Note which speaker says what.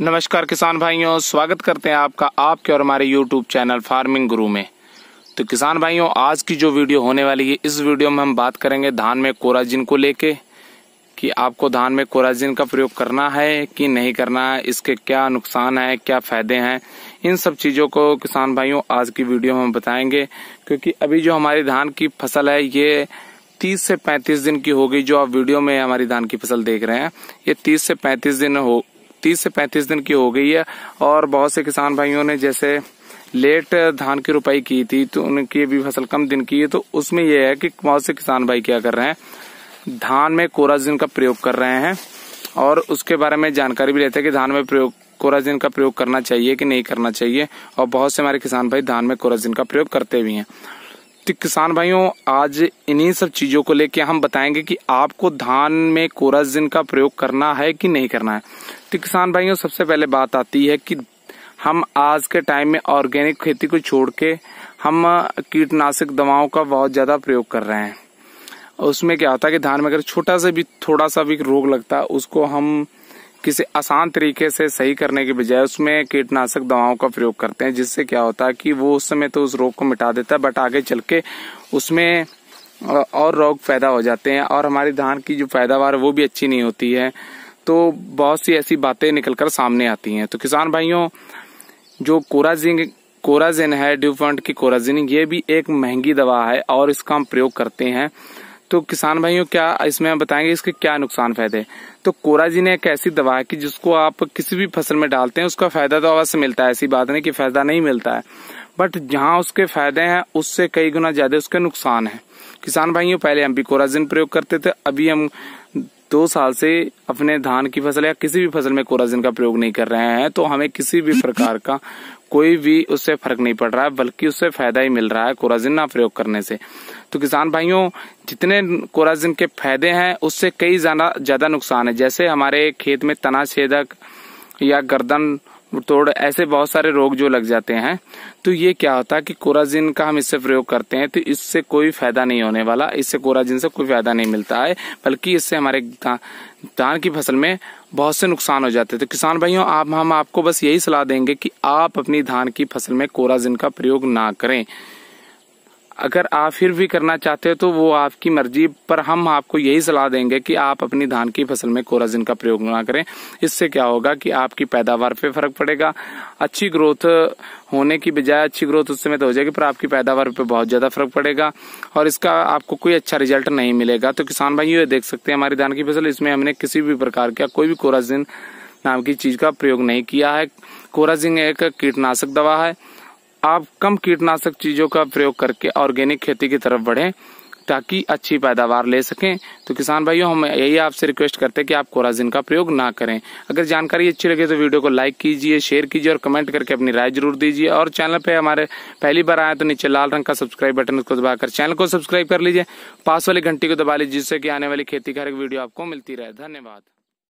Speaker 1: नमस्कार किसान भाइयों स्वागत करते हैं आपका आपके और हमारे यूट्यूब चैनल फार्मिंग गुरु में तो किसान भाइयों आज की जो वीडियो होने वाली है इस वीडियो में हम बात करेंगे धान में कोराजिन को लेके कि आपको धान में कोराजिन का प्रयोग करना है कि नहीं करना है इसके क्या नुकसान है क्या फायदे हैं इन सब चीजों को किसान भाइयों आज की वीडियो में बताएंगे क्योंकि अभी जो हमारी धान की फसल है ये तीस से पैंतीस दिन की होगी जो आप वीडियो में हमारी धान की फसल देख रहे हैं ये तीस से पैंतीस दिन हो तीस से पैंतीस दिन की हो गई है और बहुत से किसान भाइयों ने जैसे लेट धान की रुपाई की थी तो उनकी भी फसल कम दिन की है तो उसमें यह है कि बहुत से किसान भाई क्या कर रहे हैं धान में कोराजिन का प्रयोग कर रहे हैं और उसके बारे में जानकारी भी लेते हैं कि धान में प्रयोग कोराजिन का प्रयोग करना चाहिए कि नहीं करना चाहिए और बहुत से हमारे किसान भाई धान में कोराजिन का प्रयोग करते भी हैं किसान भाइयों आज इन्हीं सब चीज़ों को लेके हम बताएंगे कि आपको धान में कोराजिन का प्रयोग करना है कि नहीं करना है तो किसान भाइयों सबसे पहले बात आती है कि हम आज के टाइम में ऑर्गेनिक खेती को छोड़ के हम कीटनाशक दवाओं का बहुत ज़्यादा प्रयोग कर रहे हैं उसमें क्या होता है कि धान में अगर छोटा सा भी थोड़ा सा भी रोग लगता है उसको हम किसी आसान तरीके से सही करने के बजाय उसमें कीटनाशक दवाओं का प्रयोग करते हैं जिससे क्या होता है कि वो उस समय तो उस रोग को मिटा देता है बट आगे चल के उसमें और रोग पैदा हो जाते हैं और हमारी धान की जो पैदावार वो भी अच्छी नहीं होती है तो बहुत सी ऐसी बातें निकलकर सामने आती हैं तो किसान भाइयों जो कोराजिन कोराजिन है ड्यूफंट की कोराजिन ये भी एक महंगी दवा है और इसका हम प्रयोग करते हैं तो किसान भाइयों क्या इसमें हम बताएंगे इसके क्या नुकसान फायदे तो कोराजीन एक ऐसी दवा है कि जिसको आप किसी भी फसल में डालते हैं उसका फायदा तो अवश्य मिलता है ऐसी बात नहीं कि फायदा नहीं मिलता है बट जहाँ उसके फायदे हैं उससे कई गुना ज्यादा उसके नुकसान है किसान भाइयों पहले हम भी कोराजिन प्रयोग करते थे अभी हम दो साल से अपने धान की फसल या किसी भी फसल में कोराजिन का प्रयोग नहीं कर रहे हैं तो हमें किसी भी प्रकार का कोई भी उससे फर्क नहीं पड़ रहा है बल्कि उससे फायदा ही मिल रहा है कोराजिन ना प्रयोग करने से तो किसान भाइयों जितने कोराजिन के फायदे हैं उससे कई ज्यादा नुकसान है जैसे हमारे खेत में तना छेदक या गर्दन तोड़ ऐसे बहुत सारे रोग जो लग जाते हैं तो ये क्या होता है कि कोराजिन का हम इससे प्रयोग करते हैं तो इससे कोई फायदा नहीं होने वाला इससे कोराजिन से कोई फायदा नहीं मिलता है बल्कि इससे हमारे धान की फसल में बहुत से नुकसान हो जाते हैं तो किसान भाइयों आप हम आपको बस यही सलाह देंगे कि आप अपनी धान की फसल में कोराजिन का प्रयोग ना करें अगर आप फिर भी करना चाहते हो तो वो आपकी मर्जी पर हम आपको यही सलाह देंगे कि आप अपनी धान की फसल में कोराजिन का प्रयोग ना करें इससे क्या होगा कि आपकी पैदावार पे फर्क पड़ेगा अच्छी ग्रोथ होने की बजाय अच्छी ग्रोथ उस समय तो हो जाएगी पर आपकी पैदावार पे बहुत ज्यादा फर्क पड़ेगा और इसका आपको कोई अच्छा रिजल्ट नहीं मिलेगा तो किसान भाई ये देख सकते हैं हमारी धान की फसल इसमें हमने किसी भी प्रकार का कोई भी कोराजिन नाम की चीज का प्रयोग नहीं किया है कोराजिन एक कीटनाशक दवा है आप कम कीटनाशक चीजों का प्रयोग करके ऑर्गेनिक खेती की तरफ बढ़ें ताकि अच्छी पैदावार ले सकें तो किसान भाइयों हम यही आपसे रिक्वेस्ट करते हैं कि आप कोराजिन का प्रयोग ना करें अगर जानकारी अच्छी लगे तो वीडियो को लाइक कीजिए शेयर कीजिए और कमेंट करके अपनी राय जरूर दीजिए और चैनल पे हमारे पहली बार आए तो नीचे लाल रंग का सब्सक्राइब बटन उसको दबाकर चैनल को सब्सक्राइब कर लीजिए पास वाली घंटी को दबा लीजिए जिससे कि आने वाली खेती का हर एक वीडियो आपको मिलती रहे धन्यवाद